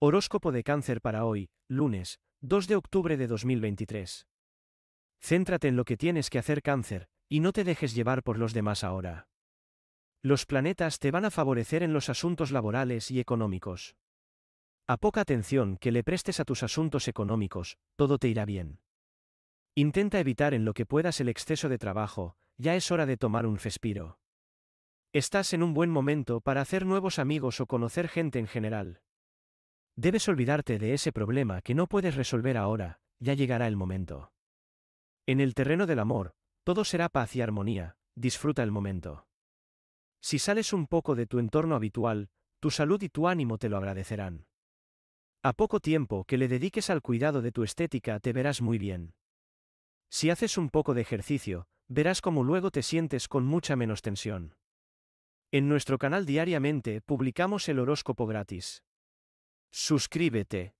Horóscopo de cáncer para hoy, lunes, 2 de octubre de 2023. Céntrate en lo que tienes que hacer cáncer, y no te dejes llevar por los demás ahora. Los planetas te van a favorecer en los asuntos laborales y económicos. A poca atención que le prestes a tus asuntos económicos, todo te irá bien. Intenta evitar en lo que puedas el exceso de trabajo, ya es hora de tomar un respiro. Estás en un buen momento para hacer nuevos amigos o conocer gente en general. Debes olvidarte de ese problema que no puedes resolver ahora, ya llegará el momento. En el terreno del amor, todo será paz y armonía, disfruta el momento. Si sales un poco de tu entorno habitual, tu salud y tu ánimo te lo agradecerán. A poco tiempo que le dediques al cuidado de tu estética te verás muy bien. Si haces un poco de ejercicio, verás cómo luego te sientes con mucha menos tensión. En nuestro canal diariamente publicamos el horóscopo gratis. Suscríbete.